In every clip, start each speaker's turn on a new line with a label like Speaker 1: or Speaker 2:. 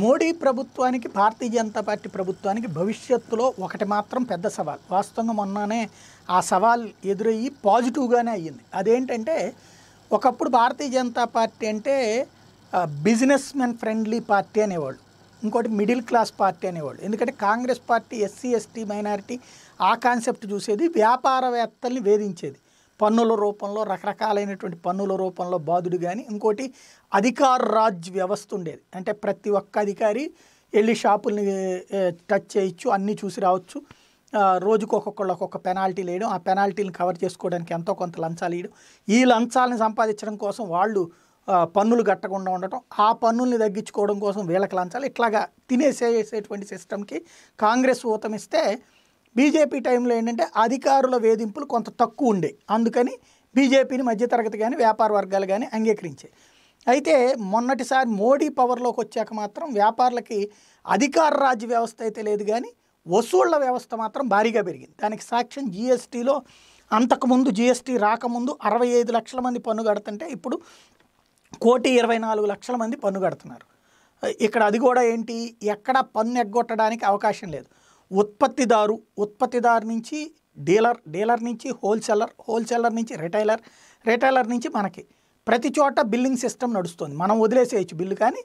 Speaker 1: మోడీ ప్రభుత్వానికి భారతీయ జనతా పార్టీ ప్రభుత్వానికి భవిష్యత్తులో ఒకటి మాత్రం పెద్ద సవాల్ వాస్తవంగా మొన్ననే ఆ సవాల్ ఎదురయ్యి పాజిటివ్గానే అయ్యింది అదేంటంటే ఒకప్పుడు భారతీయ జనతా పార్టీ అంటే బిజినెస్ మెన్ ఫ్రెండ్లీ పార్టీ అనేవాళ్ళు ఇంకోటి మిడిల్ క్లాస్ పార్టీ అనేవాళ్ళు ఎందుకంటే Congress party S C S T minority ఆ కాన్సెప్ట్ చూసేది వ్యాపారవేత్తల్ని వేధించేది పన్నుల రూపంలో రకరకాలైనటువంటి పన్నుల రూపంలో బాధుడు కానీ ఇంకోటి అధికార రాజ్ వ్యవస్థ ఉండేది అంటే ప్రతి ఒక్క అధికారి వెళ్ళి షాపుల్ని టచ్ చేయొచ్చు అన్నీ చూసి రావచ్చు రోజుకు ఒక్కొక్కళ్ళు ఒక్కొక్క పెనాల్టీ లేయడం ఆ పెనాల్టీని కవర్ చేసుకోవడానికి ఎంతో కొంత లంచాలు వేయడం ఈ లంచాలను సంపాదించడం కోసం వాళ్ళు పన్నులు కట్టకుండా ఉండటం ఆ పన్నుల్ని తగ్గించుకోవడం కోసం వీళ్ళకి లంచాలు ఇట్లాగా తినేసేసేటువంటి సిస్టమ్కి కాంగ్రెస్ ఊతమిస్తే బీజేపీ టైంలో ఏంటంటే అధికారుల వేధింపులు కొంత తక్కువ ఉండే అందుకని బీజేపీని మధ్యతరగతి కానీ వ్యాపార వర్గాలు కానీ అంగీకరించాయి అయితే మొన్నటిసారి మోడీ పవర్లోకి వచ్చాక మాత్రం వ్యాపారులకి అధికార రాజ్య వ్యవస్థ అయితే లేదు కానీ వసూళ్ల వ్యవస్థ మాత్రం భారీగా పెరిగింది దానికి సాక్ష్యం జిఎస్టీలో అంతకుముందు జిఎస్టీ రాకముందు అరవై ఐదు లక్షల మంది పన్ను కడుతుంటే ఇప్పుడు కోటి ఇరవై నాలుగు లక్షల మంది పన్ను కడుతున్నారు ఇక్కడ అది కూడా ఏంటి ఎక్కడ పన్ను ఎగ్గొట్టడానికి అవకాశం లేదు ఉత్పత్తిదారు ఉత్పత్తిదారు నుంచి డీలర్ డీలర్ నుంచి హోల్సేలర్ హోల్సేలర్ నుంచి రిటైలర్ రిటైలర్ నుంచి మనకి ప్రతి చోట బిల్లింగ్ సిస్టమ్ నడుస్తుంది మనం వదిలేసేయచ్చు బిల్లు కానీ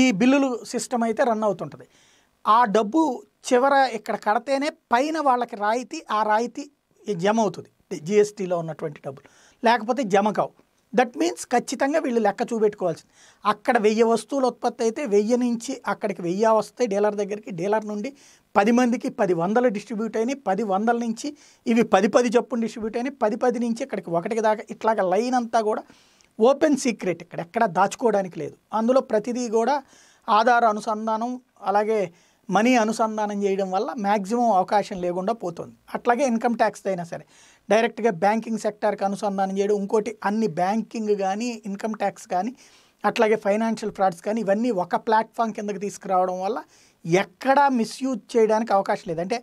Speaker 1: ఈ బిల్లులు సిస్టమ్ అయితే రన్ అవుతుంటుంది ఆ డబ్బు చివర ఇక్కడ కడితేనే పైన వాళ్ళకి రాయితీ ఆ రాయితీ జమ అవుతుంది జిఎస్టీలో ఉన్నటువంటి డబ్బులు లేకపోతే జమ కావు దట్ మీన్స్ ఖచ్చితంగా వీళ్ళు లెక్క చూపెట్టుకోవాల్సింది అక్కడ వెయ్యి వస్తువులు ఉత్పత్తి అయితే వెయ్యి నుంచి అక్కడికి వెయ్యి వస్తాయి డీలర్ దగ్గరికి డీలర్ నుండి పది మందికి పది వందలు డిస్ట్రిబ్యూట్ అయినాయి పది వందల నుంచి ఇవి పది పది చొప్పున డిస్ట్రిబ్యూట్ అయినాయి పది పది నుంచి ఇక్కడికి ఒకటికి దాకా ఇట్లాగ లైన్ అంతా కూడా ఓపెన్ సీక్రెట్ ఇక్కడ ఎక్కడ దాచుకోవడానికి లేదు అందులో ప్రతిదీ కూడా ఆధార అనుసంధానం అలాగే మనీ అనుసంధానం చేయడం వల్ల మ్యాక్సిమం అవకాశం లేకుండా పోతుంది అట్లాగే ఇన్కమ్ ట్యాక్స్ అయినా సరే డైరెక్ట్గా బ్యాంకింగ్ సెక్టార్కి అనుసంధానం చేయడం ఇంకోటి అన్ని బ్యాంకింగ్ కానీ ఇన్కమ్ ట్యాక్స్ కానీ అట్లాగే ఫైనాన్షియల్ ఫ్రాడ్స్ కానీ ఇవన్నీ ఒక ప్లాట్ఫామ్ కిందకి తీసుకురావడం వల్ల ఎక్కడా మిస్యూజ్ చేయడానికి అవకాశం లేదు అంటే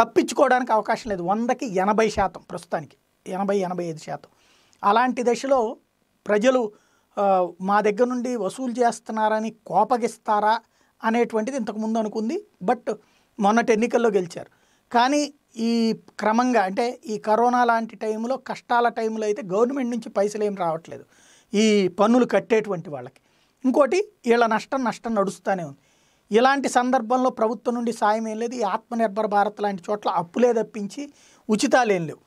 Speaker 1: తప్పించుకోవడానికి అవకాశం లేదు వందకి ఎనభై శాతం ప్రస్తుతానికి ఎనభై ఎనభై ఐదు శాతం అలాంటి దశలో ప్రజలు మా దగ్గర నుండి వసూలు చేస్తున్నారని కోపగిస్తారా అనేటువంటిది ఇంతకుముందు అనుకుంది బట్ మొన్నటి ఎన్నికల్లో గెలిచారు కానీ ఈ క్రమంగా అంటే ఈ కరోనా లాంటి టైంలో కష్టాల టైంలో అయితే గవర్నమెంట్ నుంచి పైసలు ఏం రావట్లేదు ఈ పన్నులు కట్టేటువంటి వాళ్ళకి ఇంకోటి వీళ్ళ నష్టం నష్టం నడుస్తూనే ఉంది ఇలాంటి సందర్భంలో ప్రభుత్వం నుండి సాయం ఏం లేదు ఈ ఆత్మనిర్భర్ భారత్ లాంటి చోట్ల అప్పులే తప్పించి ఉచితాలు ఏం లేవు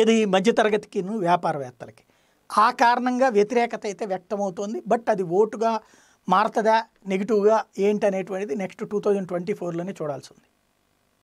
Speaker 1: ఇది మధ్యతరగతికి వ్యాపారవేత్తలకి ఆ కారణంగా వ్యతిరేకత అయితే వ్యక్తమవుతోంది బట్ అది ఓటుగా మారుతుందా నెగిటివ్గా ఏంటి అనేటువంటిది నెక్స్ట్ టూ థౌజండ్ ట్వంటీ ఫోర్లోనే చూడాల్సి ఉంది